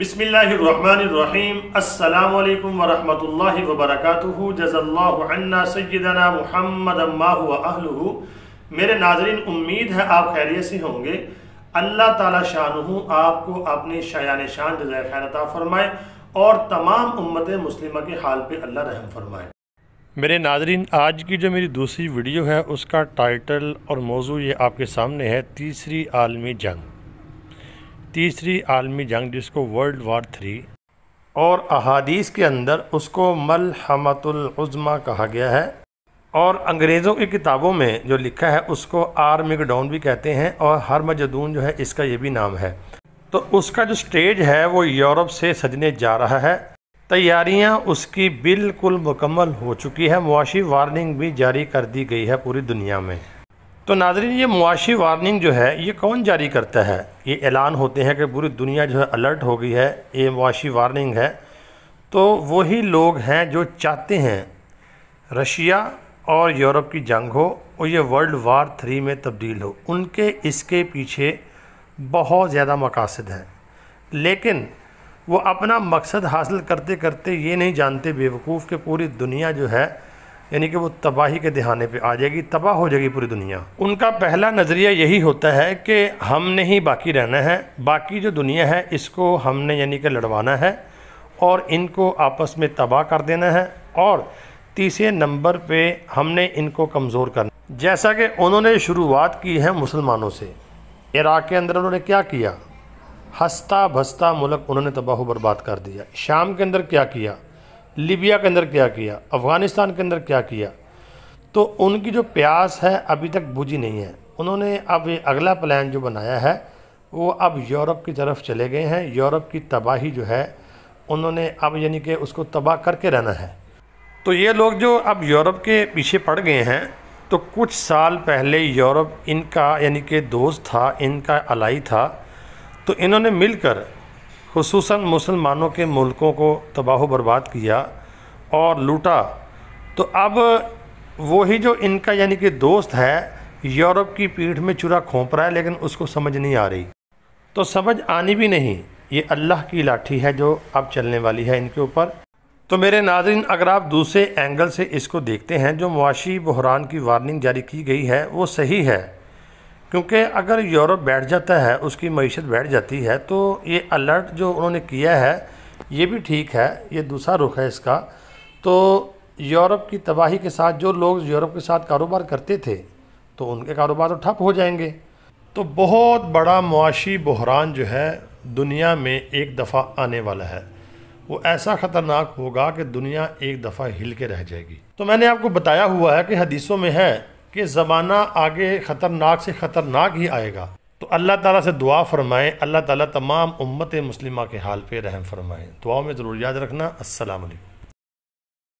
बिसमीम् अल्लाम वरहमल वबरक जज़ल्ला सैदना महमद अहलू मेरे नाजरीन उम्मीद है आप खैरियत से होंगे अल्लाह ताला शाह आपको अपने शायान शान जजाय खैरता फरमाए और तमाम उम्मत मुस्लिम के हाल पर अल्लाह रहम फरमाए मेरे नाजरीन आज की जो मेरी दूसरी वीडियो है उसका टाइटल और मौजू ये आपके सामने है तीसरी आलमी जंग तीसरी आलमी जंग जिसको वर्ल्ड वार थ्री और अहादीस के अंदर उसको मल हमतुलज़मा कहा गया है और अंग्रेज़ों की किताबों में जो लिखा है उसको डाउन भी कहते हैं और हर मजदून जो है इसका ये भी नाम है तो उसका जो स्टेज है वो यूरोप से सजने जा रहा है तैयारियां उसकी बिल्कुल मुकम्मल हो चुकी है मुआशी वार्निंग भी जारी कर दी गई है पूरी दुनिया में तो नाजरीन ये मुआशी वार्निंग जो है ये कौन जारी करता है ये ऐलान होते हैं कि पूरी दुनिया जो है अलर्ट हो गई है ये मुआशी वार्निंग है तो वही लोग हैं जो चाहते हैं रशिया और यूरोप की जंग हो और ये वर्ल्ड वार थ्री में तब्दील हो उनके इसके पीछे बहुत ज़्यादा मकासद हैं लेकिन वो अपना मकसद हासिल करते करते ये नहीं जानते बेवकूफ़ कि पूरी दुनिया जो है यानी कि वो तबाही के दिहाने पे आ जाएगी तबाह हो जाएगी पूरी दुनिया उनका पहला नज़रिया यही होता है कि हमने ही बाकी रहना है बाकी जो दुनिया है इसको हमने यानी कि लड़वाना है और इनको आपस में तबाह कर देना है और तीसरे नंबर पे हमने इनको कमज़ोर करना जैसा कि उन्होंने शुरुआत की है मुसलमानों से इराक़ के अंदर उन्होंने क्या किया हंसता भसता मुल्क उन्होंने तबाह बर्बाद कर दिया शाम के अंदर क्या किया लीबिया के अंदर क्या किया अफ़गानिस्तान के अंदर क्या किया तो उनकी जो प्यास है अभी तक बुझी नहीं है उन्होंने अब ये अगला प्लान जो बनाया है वो अब यूरोप की तरफ चले गए हैं यूरोप की तबाही जो है उन्होंने अब यानी कि उसको तबाह करके रहना है तो ये लोग जो अब यूरोप के पीछे पड़ गए हैं तो कुछ साल पहले यूरोप इनका यानी कि दोस्त था इनका अलाई था तो इन्होंने मिलकर खसूस मुसलमानों के मुल्कों को तबाह बर्बाद किया और लूटा तो अब वही जो इनका यानी कि दोस्त है यूरोप की पीठ में चुरा खोप रहा है लेकिन उसको समझ नहीं आ रही तो समझ आनी भी नहीं ये अल्लाह की लाठी है जो अब चलने वाली है इनके ऊपर तो मेरे नाजरन अगर आप दूसरे एंगल से इसको देखते हैं जो मुआशी बहरान की वार्निंग जारी की गई है वो सही है क्योंकि अगर यूरोप बैठ जाता है उसकी मीशत बैठ जाती है तो ये अलर्ट जो उन्होंने किया है ये भी ठीक है ये दूसरा रुख है इसका तो यूरोप की तबाही के साथ जो लोग यूरोप के साथ कारोबार करते थे तो उनके कारोबार तो ठप हो जाएंगे तो बहुत बड़ा मुआशी बहरान जो है दुनिया में एक दफ़ा आने वाला है वो ऐसा ख़तरनाक होगा कि दुनिया एक दफ़ा हिल के रह जाएगी तो मैंने आपको बताया हुआ है कि हदीसों में है कि ज़माना आगे ख़तरनाक से ख़तरनाक ही आएगा तो अल्लाह ताला से दुआ फरमाएं अल्लाह ताला तमाम उम्मत मुस्लिमा के हाल पे रहम फरमाएं दुआओं में ज़रूर याद रखना असलकम